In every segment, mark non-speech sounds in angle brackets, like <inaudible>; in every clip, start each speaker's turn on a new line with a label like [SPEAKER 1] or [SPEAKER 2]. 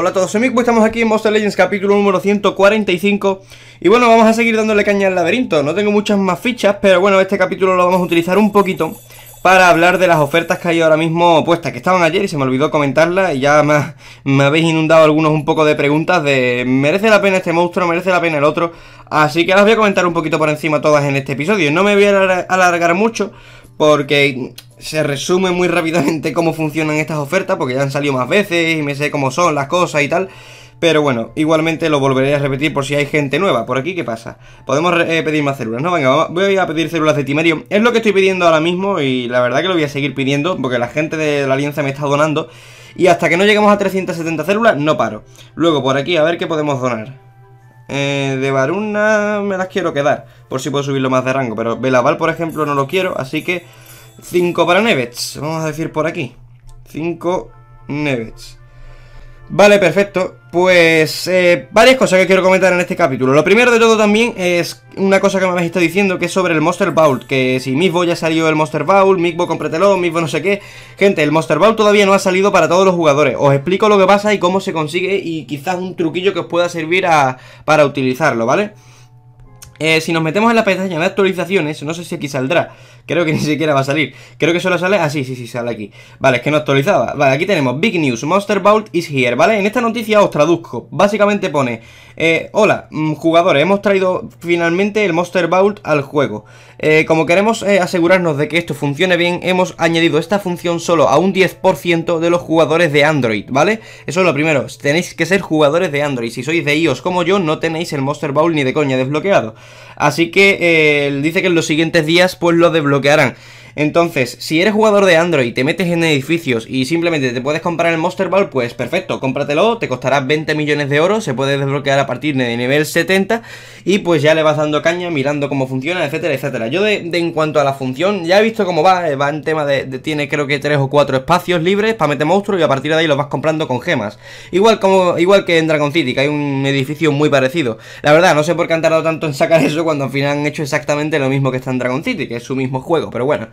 [SPEAKER 1] Hola a todos, soy estamos aquí en Monster Legends capítulo número 145 Y bueno, vamos a seguir dándole caña al laberinto No tengo muchas más fichas, pero bueno, este capítulo lo vamos a utilizar un poquito Para hablar de las ofertas que hay ahora mismo puestas Que estaban ayer y se me olvidó comentarlas Y ya me, me habéis inundado algunos un poco de preguntas de ¿Merece la pena este monstruo? ¿Merece la pena el otro? Así que las voy a comentar un poquito por encima todas en este episodio No me voy a alargar mucho porque se resume muy rápidamente cómo funcionan estas ofertas, porque ya han salido más veces y me sé cómo son las cosas y tal. Pero bueno, igualmente lo volveré a repetir por si hay gente nueva. Por aquí, ¿qué pasa? Podemos eh, pedir más células, ¿no? Venga, voy a pedir células de Timerium. Es lo que estoy pidiendo ahora mismo y la verdad que lo voy a seguir pidiendo porque la gente de la alianza me está donando. Y hasta que no lleguemos a 370 células, no paro. Luego, por aquí, a ver qué podemos donar. Eh, de Varuna me las quiero quedar, por si puedo subirlo más de rango. Pero Belaval, por ejemplo, no lo quiero, así que 5 para Nevets. Vamos a decir por aquí. 5 Nevets. Vale, perfecto. Pues eh, varias cosas que quiero comentar en este capítulo. Lo primero de todo también es una cosa que me habéis estado diciendo, que es sobre el Monster Bowl. Que si Misbo ya salió el Monster Bowl, Misbo cómpratelo, Misbo no sé qué. Gente, el Monster Bowl todavía no ha salido para todos los jugadores. Os explico lo que pasa y cómo se consigue y quizás un truquillo que os pueda servir a, para utilizarlo, ¿vale? vale eh, si nos metemos en la pestaña de actualizaciones, no sé si aquí saldrá, creo que ni siquiera va a salir, creo que solo sale, ah sí, sí, sí, sale aquí Vale, es que no actualizaba, vale, aquí tenemos Big News, Monster Vault is here, ¿vale? En esta noticia os traduzco, básicamente pone eh, Hola, mm, jugadores, hemos traído finalmente el Monster Vault al juego eh, Como queremos asegurarnos de que esto funcione bien, hemos añadido esta función solo a un 10% de los jugadores de Android, ¿vale? Eso es lo primero, tenéis que ser jugadores de Android, si sois de iOS como yo, no tenéis el Monster Vault ni de coña desbloqueado Así que eh, dice que en los siguientes días pues lo desbloquearán. Entonces, si eres jugador de Android, te metes en edificios y simplemente te puedes comprar el Monster Ball, pues perfecto, cómpratelo, te costará 20 millones de oro, se puede desbloquear a partir de nivel 70 y pues ya le vas dando caña, mirando cómo funciona, etcétera, etcétera. Yo de, en cuanto a la función, ya he visto cómo va, eh, va en tema de, tiene creo que 3 o 4 espacios libres para meter monstruos y a partir de ahí los vas comprando con gemas. Igual como igual que en Dragon City, que hay un edificio muy parecido. La verdad, no sé por qué han tardado tanto en sacar <laughs> eso cuando al final han hecho exactamente lo mismo que está en Dragon City, que es su mismo juego, pero bueno.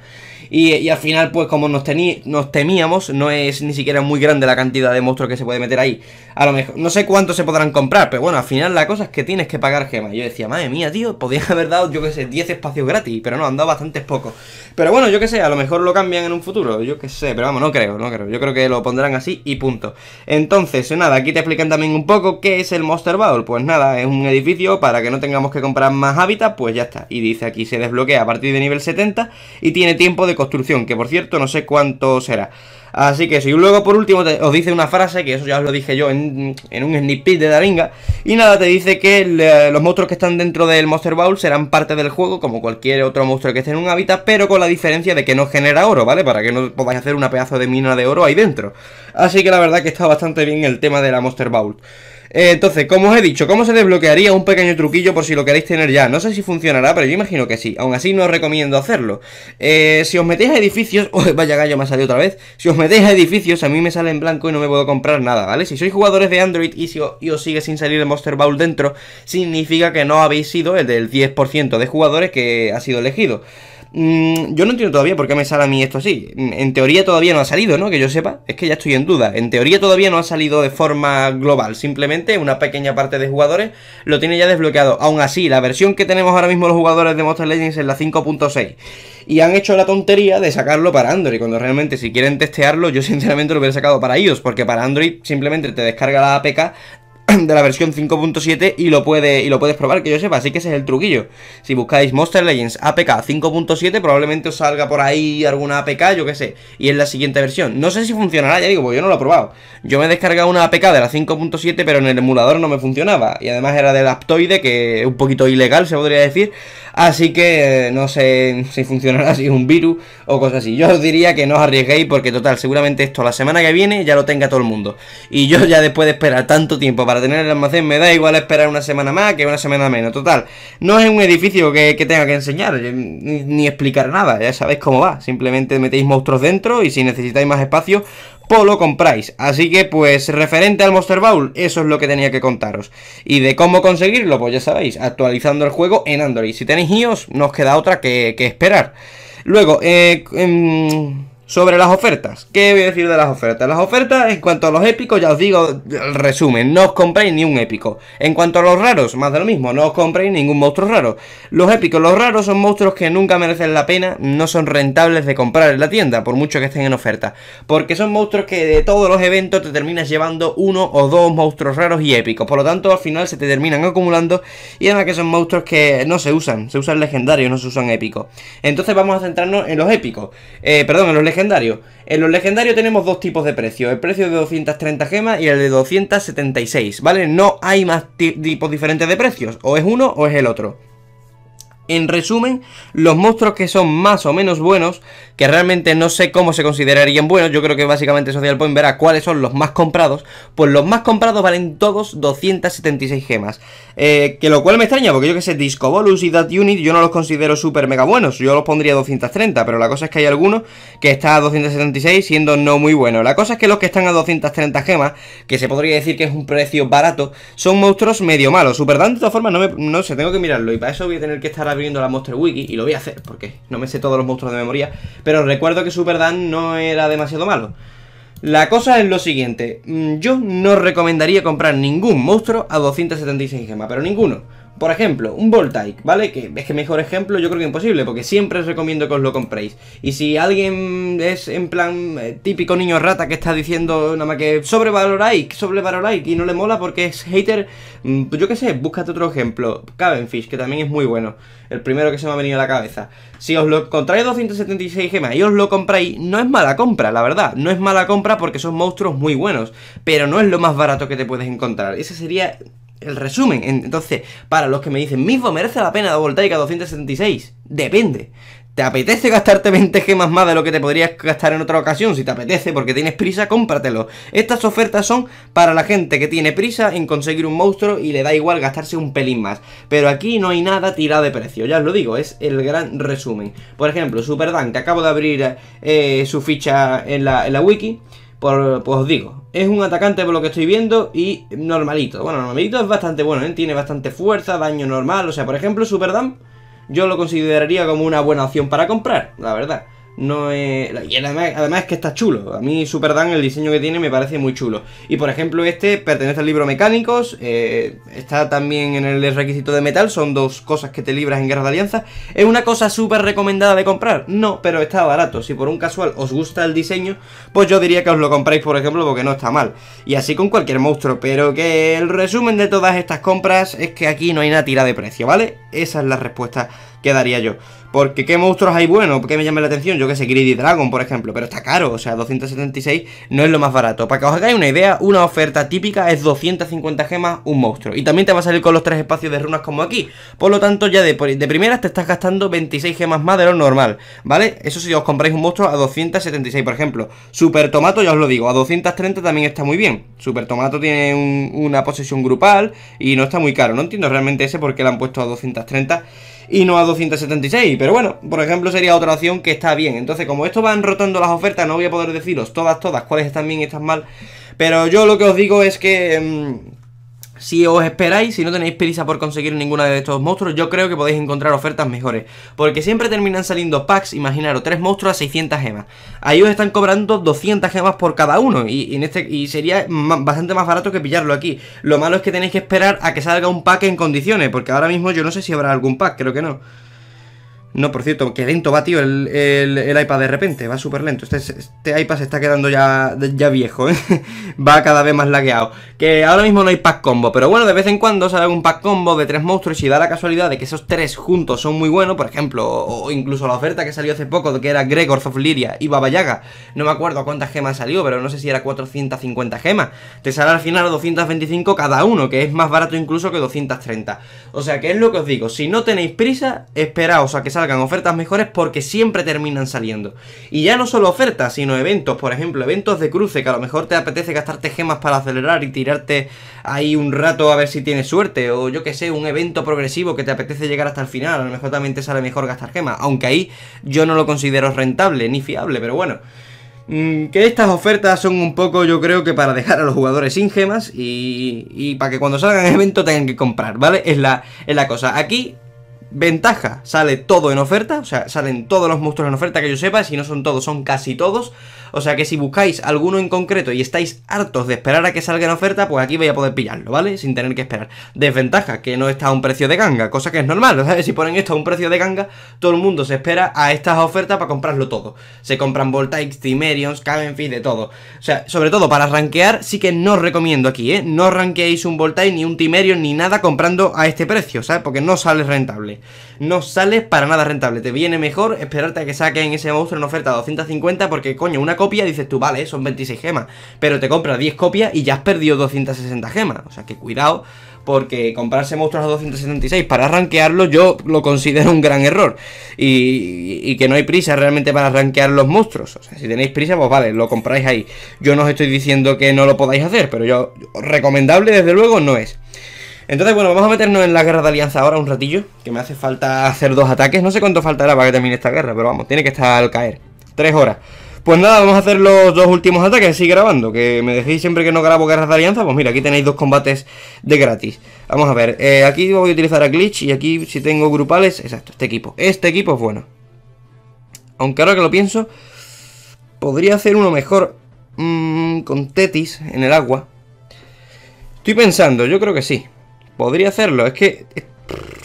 [SPEAKER 1] Y, al final, pues como nos, nos temíamos, no es ni siquiera muy grande la cantidad de monstruos que se puede meter ahí. A lo mejor, no sé cuántos se podrán comprar, pero bueno, al final la cosa es que tienes que pagar gemas. Yo decía, madre mía, tío, podrían <laughs> haber dado, yo qué sé, 10 espacios gratis, pero no, han dado bastantes pocos. Pero bueno, yo qué sé, a lo mejor lo cambian en un futuro, yo qué sé, pero vamos, no creo, no creo. Yo creo que lo pondrán así y punto. Entonces, nada, aquí te explican también un poco qué es el Monster Bowl. Pues nada, es un edificio para que no tengamos que comprar más hábitat, pues ya está. Y dice aquí se desbloquea a partir de nivel 70 y tiene tiempo de construcción, que por cierto no sé cuánto será. Así que eso, y luego por último os dice una frase, que eso ya os lo dije yo en, un snippet de Daringa, y nada, te dice que eh, los monstruos que están dentro del Monster Bowl serán parte del juego, como cualquier otro monstruo que esté en un hábitat, pero con la diferencia de que no genera oro, ¿vale? Para que no podáis hacer una pedazo de mina de oro ahí dentro. Así que la verdad que está bastante bien el tema de la Monster Bowl. Eh, entonces, como os he dicho, ¿cómo se desbloquearía un pequeño truquillo por si lo queréis tener ya? No sé si funcionará, pero yo imagino que sí. Aún así no os recomiendo hacerlo. Eh, si os metéis a edificios... <laughs> vaya gallo, me ha otra vez. Si os metéis a edificios, a mí me sale en blanco y no me puedo comprar nada, ¿vale? Si sois jugadores de Android y, os, os sigue sin salir el Monster Bowl dentro, significa que no habéis sido el del 10% de jugadores que ha sido elegido. Mm, yo no entiendo todavía por qué me sale a mí esto así. Mm, en teoría todavía no ha salido, ¿no? Que yo sepa. Es que ya estoy en duda. En teoría todavía no ha salido de forma global. Simplemente una pequeña parte de jugadores lo tiene ya desbloqueado. Aún así, la versión que tenemos ahora mismo los jugadores de Monster Legends es la 5.6. Y han hecho la tontería de sacarlo para Android. Cuando realmente si quieren testearlo, yo <laughs> sinceramente lo hubiera sacado para ellos Porque para Android simplemente te descarga la APK de la versión 5.7 y lo puede y lo puedes probar, que yo sepa, así que ese es el truquillo. Si buscáis Monster Legends APK 5.7, probablemente os salga por ahí alguna APK, yo que sé, y es la siguiente versión. No sé si funcionará, ya digo, porque yo no lo he probado. Yo me he descargado una APK de la 5.7, pero en el emulador no me funcionaba, y además era del Aptoide, que es un poquito ilegal, se podría decir, así que no sé si funcionará, <laughs> si es un virus o cosas así. Yo os diría que no os arriesguéis, porque total, seguramente esto la semana que viene ya lo tenga todo el mundo. Y yo ya después de esperar tanto tiempo para para tener el almacén me da igual esperar una semana más que una semana menos. Total, no es un edificio que, tenga que enseñar ni, explicar nada, ya sabéis cómo va. Simplemente metéis monstruos dentro y si necesitáis más espacio, pues lo compráis. Así que pues referente al Monster Bowl, eso es lo que tenía que contaros. Y de cómo conseguirlo, pues ya sabéis, actualizando el juego en Android. Si tenéis iOS, nos queda otra que, esperar. Luego, eh em, sobre las ofertas, ¿qué voy a decir de las ofertas? Las ofertas, en cuanto a los épicos, ya os digo el resumen, no os compréis ni un épico. En cuanto a los raros, más de lo mismo, no os compréis ningún monstruo raro. Los épicos, los raros son monstruos que nunca merecen la pena, no son rentables de comprar en la tienda, por mucho que estén en oferta. Porque son monstruos que de todos los eventos te terminas llevando uno o dos monstruos raros y épicos. Por lo tanto, al final se te terminan acumulando y además que son monstruos que no se usan, se usan legendarios, no se usan épicos. Entonces vamos a centrarnos en los épicos, eh, perdón, en los legendarios en los legendarios tenemos dos tipos de precios, el precio de 230 gemas y el de 276, ¿vale? No hay más tipos diferentes de precios, o es uno o es el otro. En resumen, los monstruos que son más o menos buenos, que realmente no sé cómo se considerarían buenos, yo creo que básicamente Social Point verá cuáles son los más comprados, pues los más comprados valen todos 276 gemas. Eh, que lo cual me extraña, porque yo que sé, Disco Bolus y That Unit yo no los considero súper mega buenos, yo los pondría 230, pero la cosa es que hay algunos que están a 276 siendo no muy buenos. La cosa es que los que están a 230 gemas, que se podría decir que es un precio barato, son monstruos medio malos. Super Dan, de todas formas, no, sé, tengo que mirarlo, y para eso voy a tener que estar Viendo la Monster Wiki y lo voy a hacer porque no me sé todos los monstruos de memoria. Pero recuerdo que Super Dan no era demasiado malo. La cosa es lo siguiente, mm, yo no recomendaría comprar ningún monstruo a 276 gemas, pero ninguno. Por ejemplo, un Voltaic, ¿vale? Que es que mejor ejemplo yo creo que imposible, porque siempre os recomiendo que os lo compréis. Y si alguien es en plan eh, típico niño rata que está diciendo nada más que sobrevaloráis, sobrevaloráis y no le mola porque es hater, mm, pues yo qué sé, búscate otro ejemplo. Cabenfish, que también es muy bueno. El primero que se me ha venido a la cabeza. Si os lo encontráis 276 gemas y os lo compráis, no es mala compra, la verdad. No es mala compra porque son monstruos muy buenos, pero no es lo más barato que te puedes encontrar. Ese sería el resumen. Entonces, para los que me dicen, mismo merece la pena la voltaica 276, depende. ¿Te apetece gastarte 20 gemas más de lo que te podrías gastar en otra ocasión? Si te apetece porque tienes prisa, cómpratelo. Estas ofertas son para la gente que tiene prisa en conseguir un monstruo y le da igual gastarse un pelín más. Pero aquí no hay nada tirado de precio, ya os lo digo, es el gran resumen. Por ejemplo, Super que acabo de abrir eh, su ficha en la, en la wiki pues os digo, es un atacante por lo que estoy viendo y normalito. Bueno, normalito es bastante bueno, ¿eh? tiene bastante fuerza, daño normal. O sea, por ejemplo, Superdam yo lo consideraría como una buena opción para comprar, la verdad no es... Y además, es que está chulo. A mí Super Dan, el diseño que tiene, me parece muy chulo. Y por ejemplo, este pertenece al libro Mecánicos, eh, está también en el requisito de metal, son dos cosas que te libras en Guerra de Alianza. ¿Es una cosa súper recomendada de comprar? No, pero está barato. Si por un casual os gusta el diseño, pues yo diría que os lo compráis, por ejemplo, porque no está mal. Y así con cualquier monstruo, pero que el resumen de todas estas compras es que aquí no hay una tira de precio, ¿vale? Esa es la respuesta que daría yo. Porque ¿qué monstruos hay buenos? ¿Qué me llama la atención? Yo que sé, Greedy Dragon, por ejemplo, pero está caro, o sea, 276 no es lo más barato. Para que os hagáis una idea, una oferta típica es 250 gemas un monstruo. Y también te va a salir con los tres espacios de runas como aquí. Por lo tanto, ya de, de primeras te estás gastando 26 gemas más de lo normal, ¿vale? Eso si os compráis un monstruo a 276, por ejemplo. Super Tomato, ya os lo digo, a 230 también está muy bien. Super Tomato tiene una posesión grupal y no está muy caro. No entiendo realmente ese por qué le han puesto a 230. 30 y no a 276. Pero bueno, por ejemplo, sería otra opción que está bien. Entonces, como esto van rotando las ofertas, no voy a poder deciros todas, todas, cuáles están bien y están mal. Pero yo lo que os digo es que... Mm, si os esperáis, si no tenéis prisa por conseguir ninguna de estos monstruos, yo creo que podéis encontrar ofertas mejores. Porque siempre terminan saliendo packs, imaginaros, tres monstruos a 600 gemas. Ahí os están cobrando 200 gemas por cada uno. en este, y sería bastante más barato que pillarlo aquí. Lo malo es que tenéis que esperar a que salga un pack en condiciones. Porque ahora mismo yo no sé si habrá algún pack, creo que no. No, por cierto, que lento va, tío, el, el, iPad de repente, va súper lento. Este, este, iPad se está quedando ya, ya viejo, ¿eh? <laughs> va cada vez más lagueado. Que ahora mismo no hay pack combo, pero bueno, de vez en cuando sale un pack combo de tres monstruos y da la casualidad de que esos tres juntos son muy buenos, por ejemplo, o incluso la oferta que salió hace poco, que era Gregor of Liria y Baba Yaga. No me acuerdo cuántas gemas salió, pero no sé si era 450 gemas. Te sale al final 225 cada uno, que es más barato incluso que 230. O sea, que es lo que os digo, si no tenéis prisa, esperaos a que salga ofertas mejores porque siempre terminan saliendo. Y ya no solo ofertas, sino eventos, por ejemplo, eventos de cruce, que a lo mejor te apetece gastarte gemas para acelerar y tirarte ahí un rato a ver si tienes suerte, o yo que sé, un evento progresivo que te apetece llegar hasta el final, a lo mejor también te sale mejor gastar gemas, aunque ahí yo no lo considero rentable ni fiable, pero bueno mm, que estas ofertas son un poco, yo creo que para dejar a los jugadores sin gemas y, y para que cuando salgan el evento tengan que comprar, ¿vale? Es la, es la cosa. Aquí Ventaja, sale todo en oferta, o sea, salen todos los monstruos en oferta que yo sepa, si no son todos, son casi todos. O sea que si buscáis alguno en concreto y estáis hartos de esperar a que salga en oferta, pues aquí vais a poder pillarlo, ¿vale? Sin tener que esperar. Desventaja, que no está a un precio de ganga, cosa que es normal, <laughs> ¿sabes? Si ponen esto a un precio de ganga, todo el mundo se espera a estas ofertas para comprarlo todo. Se compran Voltaics, Timerions, fin de todo. O sea, sobre todo para rankear, sí que no recomiendo aquí, ¿eh? No ranqueéis un Voltaic ni un Timerion ni nada comprando a este precio, ¿sabes? Porque no sale rentable. No sales para nada rentable. Te viene mejor esperarte a que saquen ese monstruo en oferta a 250 porque, coño, una dices tú, vale, son 26 gemas. Pero te compras 10 copias y ya has perdido 260 gemas. O sea que cuidado, porque comprarse monstruos a 276 para rankearlo yo lo considero un gran error. Y, que no hay prisa realmente para rankear los monstruos. O sea, si tenéis prisa, pues vale, lo compráis ahí. Yo no os estoy diciendo que no lo podáis hacer, pero yo recomendable desde luego no es. Entonces, bueno, vamos a meternos en la guerra de alianza ahora un ratillo, que me hace falta hacer dos ataques. No sé cuánto faltará para que termine esta guerra, pero vamos, tiene que estar al caer. Tres horas. Pues nada, vamos a hacer los dos últimos ataques, así grabando, que me decís siempre que no grabo guerras de alianza, pues mira, aquí tenéis dos combates de gratis. Vamos a ver, eh, aquí voy a utilizar a Glitch y aquí si tengo grupales, exacto, este equipo. Este equipo es bueno. Aunque ahora que lo pienso, podría hacer uno mejor mm, con Tetis en el agua. Estoy pensando, yo creo que sí. Podría hacerlo, es que... Eh,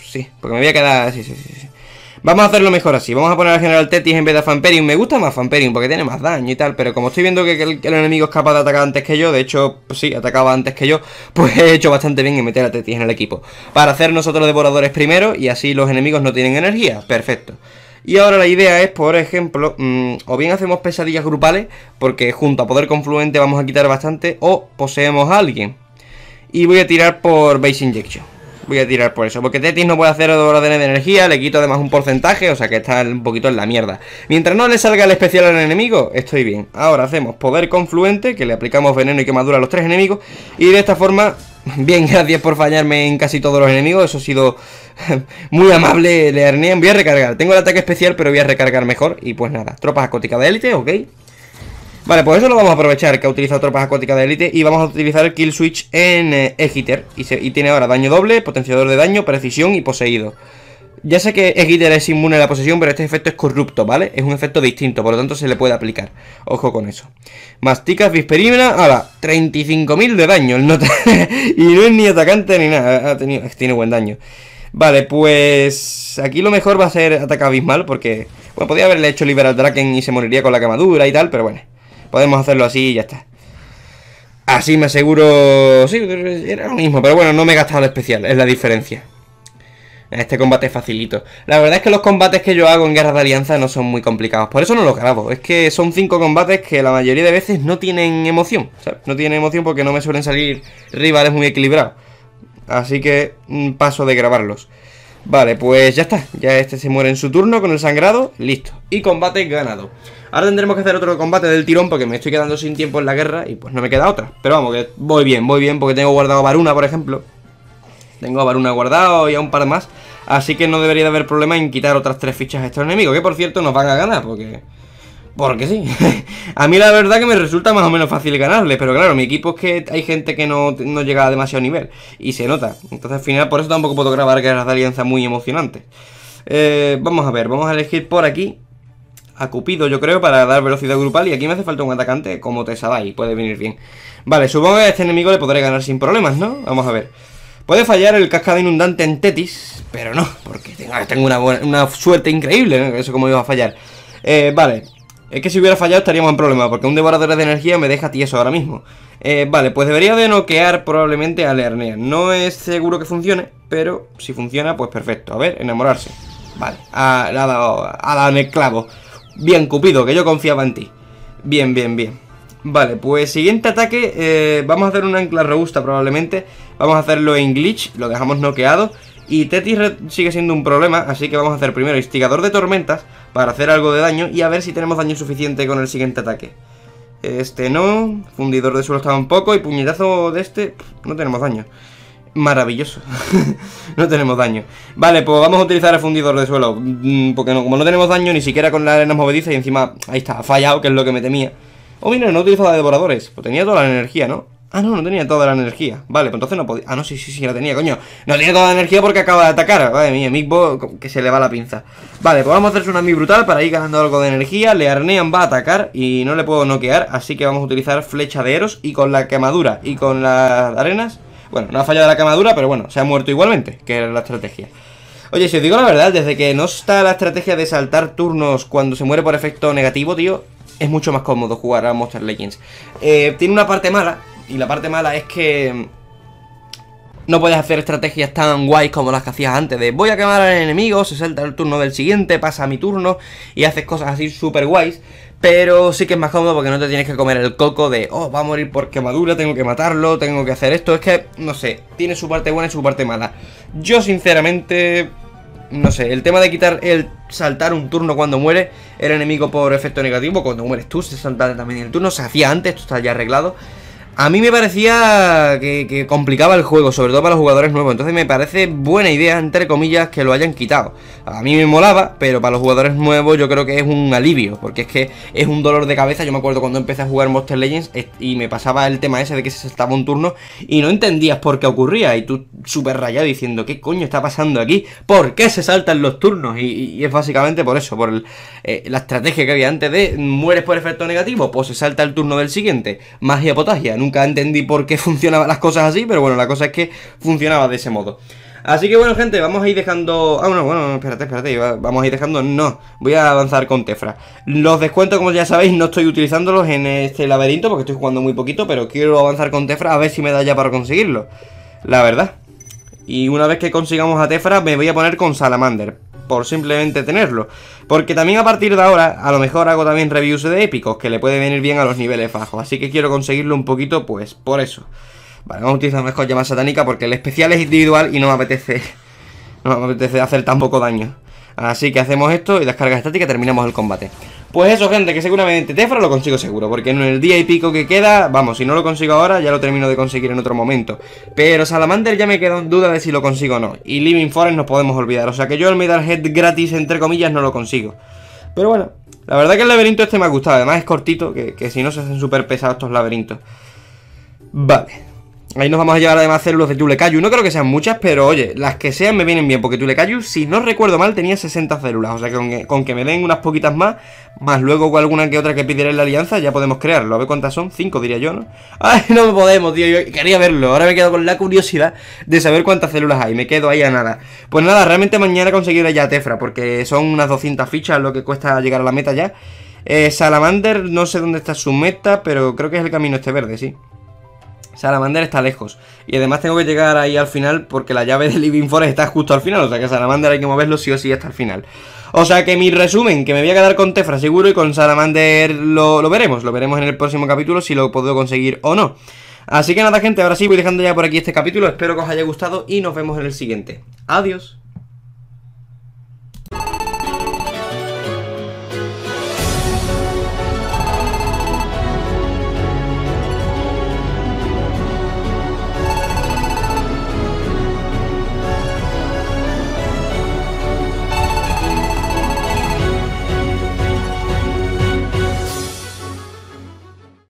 [SPEAKER 1] sí, porque me voy a quedar... Sí, sí, sí. Vamos a hacerlo mejor así. Vamos a poner al general Tetis en vez de a Famperium. Me gusta más Famperium porque tiene más daño y tal. Pero como estoy viendo que, el, enemigo es capaz de atacar antes que yo, de hecho, pues sí, atacaba antes que yo, pues he hecho bastante bien en meter a Tetis en el equipo. Para hacer nosotros devoradores primero y así los enemigos no tienen energía. Perfecto. Y ahora la idea es, por ejemplo, mm, o bien hacemos pesadillas grupales, porque junto a poder confluente vamos a quitar bastante, o poseemos a alguien. Y voy a tirar por Base Injection. Voy a tirar por eso, porque Tetis no puede hacer órdenes de energía, le quito además un porcentaje, o sea que está un poquito en la mierda. Mientras no le salga el especial al enemigo, estoy bien. Ahora hacemos poder confluente, que le aplicamos veneno y quemadura a los tres enemigos, y de esta forma <laughs> Bien, gracias por fallarme en casi todos los enemigos. Eso ha sido <laughs> muy amable, Learnian. Voy a recargar. Tengo el ataque especial, pero voy a recargar mejor. Y pues nada, tropas acóticas de élite, ok. Vale, pues eso lo vamos a aprovechar, que ha utilizado tropas acuáticas de élite y vamos a utilizar el kill switch en eh, Y, tiene ahora daño doble, potenciador de daño, precisión y poseído. Ya sé que Egiter es inmune a la posesión, pero este efecto es corrupto, ¿vale? Es un efecto distinto, por lo tanto se le puede aplicar. Ojo con eso. Masticas la ahora, 35.000 de daño. <laughs> y no es ni atacante ni nada, tiene buen daño. Vale, pues aquí lo mejor va a ser ataque abismal porque, bueno, podía haberle hecho liberar Draken y se moriría con la quemadura y tal, pero bueno podemos hacerlo así y ya está. Así me aseguro... Sí, era lo mismo, pero bueno, no me he gastado el especial, es la diferencia. Este combate es facilito. La verdad es que los combates que yo hago en Guerra de alianza no son muy complicados. Por eso no los grabo. Es que son cinco combates que la mayoría de veces no tienen emoción. No tienen emoción porque no me suelen salir rivales muy equilibrados. Así que mm, paso de grabarlos. Vale, pues ya está. Ya este se muere en su turno con el sangrado. Listo. Y combate ganado. Ahora tendremos que hacer otro combate del tirón porque me estoy quedando sin tiempo en la guerra y pues no me queda otra. Pero vamos, que voy bien, voy bien porque tengo guardado a Varuna, por ejemplo. Tengo a Varuna guardado y a un par más. Así que no debería de haber problema en quitar otras tres fichas a estos enemigos. Que por cierto nos van a ganar porque... Porque sí. <laughs> a mí la verdad que me resulta más o menos fácil ganarle pero claro, mi equipo es que hay gente que no, no llega a demasiado nivel. Y se nota. Entonces al final por eso tampoco puedo grabar guerras de alianza muy emocionante eh, vamos a ver, vamos a elegir por aquí a Cupido, yo creo, para dar velocidad grupal. Y aquí me hace falta un atacante como Tesadai, puede venir bien. Vale, supongo que a este enemigo le podré ganar sin problemas, ¿no? Vamos a ver. Puede fallar el cascada inundante en Tetis, pero no, porque tengo, una, suerte increíble, ¿no? Eso como iba a fallar. Eh, vale, es que si hubiera fallado estaríamos en problema, porque un devorador de energía me deja tieso ahora mismo. Eh, vale, pues debería de noquear probablemente a Learnea. No es seguro que funcione, pero si funciona, pues perfecto. A ver, enamorarse. Vale, ha, ha dado, ha el clavo. Bien, Cupido, que yo confiaba en ti. Bien, bien, bien. Vale, pues siguiente ataque, eh, vamos a hacer una ancla robusta probablemente. Vamos a hacerlo en glitch, lo dejamos noqueado. Y Tetis sigue siendo un problema, así que vamos a hacer primero Instigador de Tormentas para hacer algo de daño y a ver si tenemos daño suficiente con el siguiente ataque. Este no, Fundidor de Suelo está un poco y Puñetazo de este, no tenemos daño. Maravilloso, <laughs> no tenemos daño. Vale, pues vamos a utilizar el Fundidor de Suelo, mm, porque como no tenemos daño ni siquiera con la arena movediza y encima, ahí está, ha fallado, que es lo que me temía. Oh, mira, no he utilizado Devoradores, pues tenía toda la energía, ¿no? Ah, no, no tenía toda la energía. Vale, pues entonces no podía. Ah, no, sí, sí, sí, la tenía, coño. No tenía toda la energía porque acaba de atacar. Vale, mía, MIGBO, que se le va la pinza. Vale, pues vamos a una brutal para ir ganando algo de energía. Le arnean va a atacar y no le puedo noquear. Así que vamos a utilizar flecha de Eros y con la quemadura y con las arenas. Bueno, no ha fallado la quemadura, pero bueno, se ha muerto igualmente, que era la estrategia. Oye, si os digo la verdad, desde que no está la estrategia de saltar turnos cuando se muere por efecto negativo, tío, es mucho más cómodo jugar a Monster Legends. Eh, tiene una parte mala, y la parte mala es que no puedes hacer estrategias tan guays como las que hacías antes de voy a quemar al enemigo, se salta el turno del siguiente, pasa mi turno y haces cosas así súper guays. Pero sí que es más cómodo porque no te tienes que comer el coco de, oh, va a morir por quemadura, tengo que matarlo, tengo que hacer esto. Es que, no sé, tiene su parte buena y su parte mala. Yo sinceramente, no sé, el tema de quitar el saltar un turno cuando muere el enemigo por efecto negativo, cuando mueres tú, se salta también el turno, se hacía antes, esto está ya arreglado. A mí me parecía que, complicaba el juego, sobre todo para los jugadores nuevos. Entonces me parece buena idea, entre comillas, que lo hayan quitado. A mí me molaba, pero para los jugadores nuevos yo creo que es un alivio. Porque es que es un dolor de cabeza. Yo me acuerdo cuando empecé a jugar Monster Legends y me pasaba el tema ese de que se saltaba un turno y no entendías por qué ocurría. Y tú súper rayado diciendo, ¿qué coño está pasando aquí? ¿Por qué se saltan los turnos? Y, es básicamente por eso, por eh, la estrategia que había antes de mueres por efecto negativo, pues se salta el turno del siguiente. Magia potagia Nunca entendí por qué <laughs> funcionaban las cosas así, pero bueno, la cosa es que funcionaba de ese modo. Así que bueno, gente, vamos a ir dejando... Ah, bueno, bueno, espérate, espérate, vamos a ir dejando... No, voy a avanzar con Tefra. Los descuentos, como ya sabéis, no estoy utilizándolos en este laberinto porque estoy jugando muy poquito, pero quiero avanzar con Tefra a ver si me da ya para conseguirlo. La verdad. Y una vez que consigamos a Tefra, me voy a poner con Salamander por simplemente tenerlo. Porque también a partir de ahora, a lo mejor hago también reviews de épicos, que le puede venir bien a los niveles bajos. Así que quiero conseguirlo un poquito, pues, por eso. Vale, vamos a utilizar mejor llama satánica porque el especial es individual y no me apetece... <laughs> No me apetece hacer tan poco daño. Así que hacemos esto y descarga estática terminamos el combate. Pues eso, gente, que seguramente Tefra lo consigo seguro, porque en el día y pico que queda, vamos, si no lo consigo ahora, ya lo termino de conseguir en otro momento. Pero Salamander ya me quedó en duda de si lo consigo o no, y Living Forest nos podemos olvidar, o sea que yo el Metalhead Head gratis, entre comillas, no lo consigo. Pero bueno, la verdad que el laberinto este me ha gustado, además es cortito, que, que si no se hacen súper pesados estos laberintos. Vale, Ahí nos vamos a llevar además células de Tulecayu. No creo que sean muchas, pero oye, las que sean me vienen bien, porque Tulecayu, si no recuerdo mal, tenía 60 células. O sea que con, que me den unas poquitas más, más luego alguna que otra que pidiera en la alianza, ya podemos crearlo. A ver cuántas son, 5 diría yo, ¿no? <laughs> Ay, no podemos, tío, yo quería verlo. Ahora me quedo con la curiosidad de saber cuántas células hay. Me quedo ahí a nada. Pues nada, realmente mañana conseguiré ya Tefra, porque son unas 200 fichas lo que cuesta llegar a la meta ya. Eh, Salamander, no sé dónde está su meta, pero creo que es el camino este verde, sí. Salamander está lejos. Y además tengo que llegar ahí al final porque la llave de Living Forest está justo al final. O sea que Salamander hay que moverlo sí o sí hasta el final. O sea que mi resumen, que me voy a quedar con Tefra seguro y con Salamander lo, lo veremos. Lo veremos en el próximo capítulo si lo puedo conseguir o no. Así que nada gente, ahora sí voy dejando ya por aquí este capítulo. Espero que os haya gustado y nos vemos en el siguiente. Adiós.